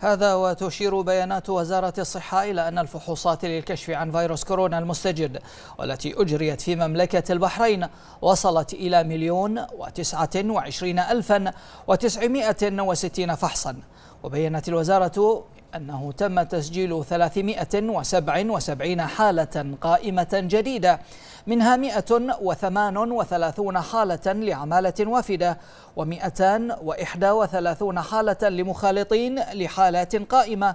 هذا وتشير بيانات وزارة الصحة إلى أن الفحوصات للكشف عن فيروس كورونا المستجد والتي أجريت في مملكة البحرين وصلت إلى مليون وتسعة وعشرين ألفا وتسعمائة وستين فحصا وبينت الوزارة أنه تم تسجيل 377 حالة قائمة جديدة منها 138 حالة لعمالة وافدة و231 حالة لمخالطين لحالات قائمة